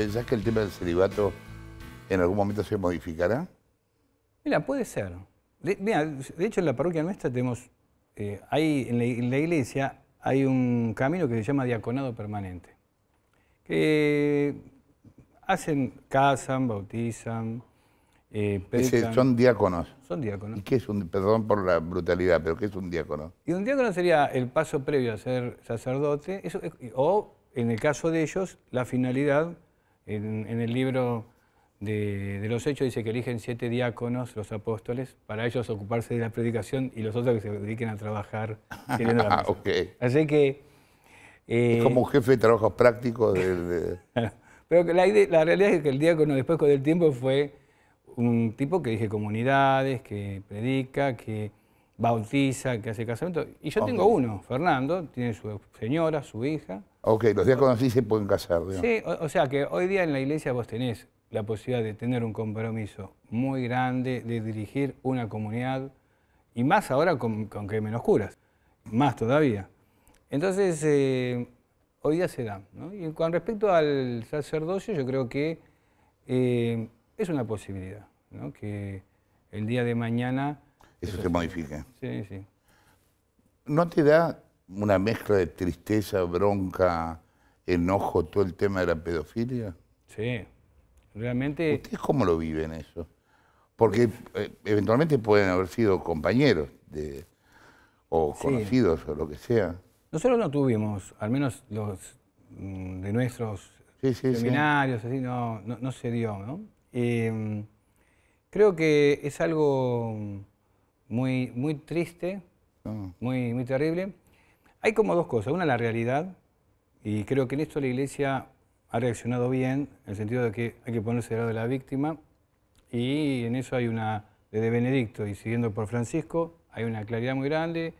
¿Pensás que el tema del celibato en algún momento se modificará? Mira, puede ser. De, de hecho, en la parroquia nuestra tenemos, eh, hay, en la, iglesia hay un camino que se llama diaconado permanente. Que hacen, casan, bautizan. Eh, son diáconos. Son diáconos. ¿Y qué es un, perdón por la brutalidad, pero qué es un diácono? Y un diácono sería el paso previo a ser sacerdote, o en el caso de ellos, la finalidad en, el libro de, los Hechos dice que eligen siete diáconos, los apóstoles, para ellos ocuparse de la predicación y los otros que se dediquen a trabajar la okay. Así que... es eh, como un jefe de trabajos prácticos Pero la, realidad es que el diácono después con el tiempo fue un tipo que elige comunidades, que predica, que bautiza, que hace casamiento. Y yo tengo uno, Fernando, tiene su señora, su hija. Ok, los días sí se pueden casar. Sí, o, sea que hoy día en la iglesia vos tenés la posibilidad de tener un compromiso muy grande, de dirigir una comunidad, y más ahora con, que menos curas, más todavía. Entonces, eh, hoy día se da. ¿no? Y con respecto al sacerdocio, yo creo que eh, es una posibilidad, ¿no? que el día de mañana eso, se Sí, sí. ¿No te da una mezcla de tristeza, bronca, enojo todo el tema de la pedofilia? Sí, realmente... ¿Ustedes cómo lo viven eso? Porque eh, eventualmente pueden haber sido compañeros de, o conocidos o lo que sea. Nosotros no tuvimos, al menos los mm, de nuestros seminarios, así no, no, se dio. Eh, creo que es algo muy, muy triste, ah. muy, muy terrible. Hay como dos cosas. Una, la realidad, y creo que en esto la Iglesia ha reaccionado bien, en el sentido de que hay que ponerse del lado de la víctima, y en eso hay una, desde Benedicto y siguiendo por Francisco, hay una claridad muy grande,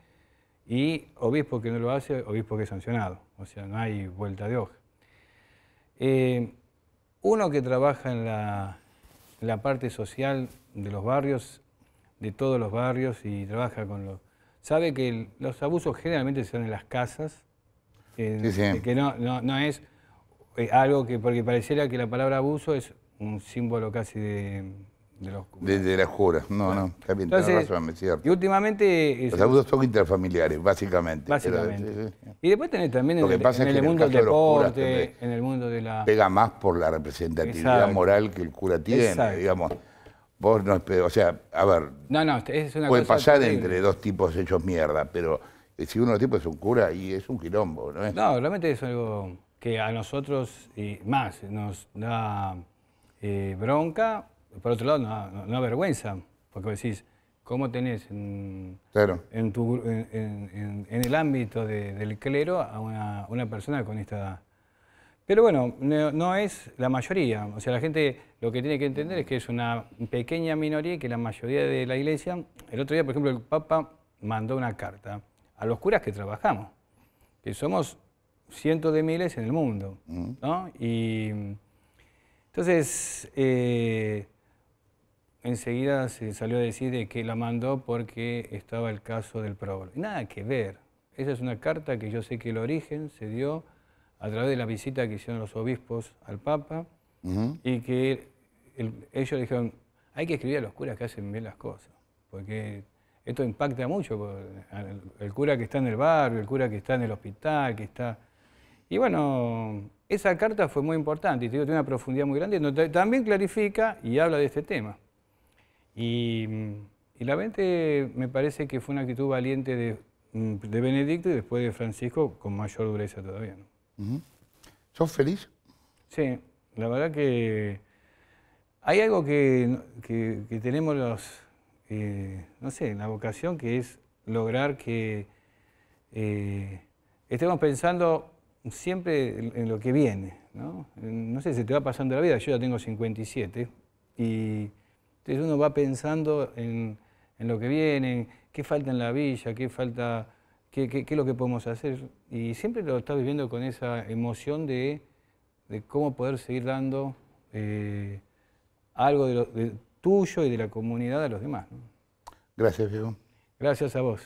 y obispo que no lo hace, obispo que es sancionado, o sea, no hay vuelta de hoja. Eh, uno que trabaja en la parte social de los barrios de todos los barrios y trabaja con los... Sabe que los abusos generalmente son en las casas, que no, no, no es eh, algo que, porque pareciera que la palabra abuso es un símbolo casi de, los de, de las curas. no, no, también Entonces, razón, es cierto. Y últimamente... Los abusos son interfamiliares, básicamente. Básicamente. Y después tenés también en, el, mundo del deporte, en el mundo de la... Pega más por la representatividad moral que el cura tiene, digamos. Vos no, o sea, a ver. No, no, es una puede pasar entre dos tipos hechos mierda, pero eh, si uno de los tipos es un cura y es un quilombo, ¿no es? No, realmente es algo que a nosotros y más nos da eh, bronca, por otro lado, no, no, vergüenza, porque decís, ¿cómo tenés en, en, el ámbito del clero a una persona con esta pero bueno, no, es la mayoría. O sea, la gente lo que tiene que entender es que es una pequeña minoría y que la mayoría de la iglesia. El otro día, por ejemplo, el Papa mandó una carta a los curas que trabajamos, que somos cientos de miles en el mundo. Mm. ¿no? Y entonces, eh, enseguida se salió a decir que la mandó porque estaba el caso del problema. Nada que ver. Esa es una carta que yo sé que el origen se dio a través de la visita que hicieron los obispos al Papa, y que ellos dijeron, hay que escribir a los curas que hacen bien las cosas, porque esto impacta mucho, el, cura que está en el barrio, el cura que está en el hospital, que está... Y bueno, esa carta fue muy importante, y tiene una profundidad muy grande, también clarifica y habla de este tema. Y, la mente me parece que fue una actitud valiente de, de Benedicto y después de Francisco con mayor dureza todavía. ¿Sos feliz? Sí, la verdad que hay algo que, tenemos los, eh, no sé, la vocación que es lograr que eh, estemos pensando siempre en lo que viene. ¿no? no sé, se te va pasando la vida, yo ya tengo 57 y entonces uno va pensando en, en lo que viene, qué falta en la villa, qué falta ¿Qué, es lo que podemos hacer. Y siempre lo estás viviendo con esa emoción de, cómo poder seguir dando eh, algo de, tuyo y de la comunidad a los demás. Gracias, Diego. Gracias a vos.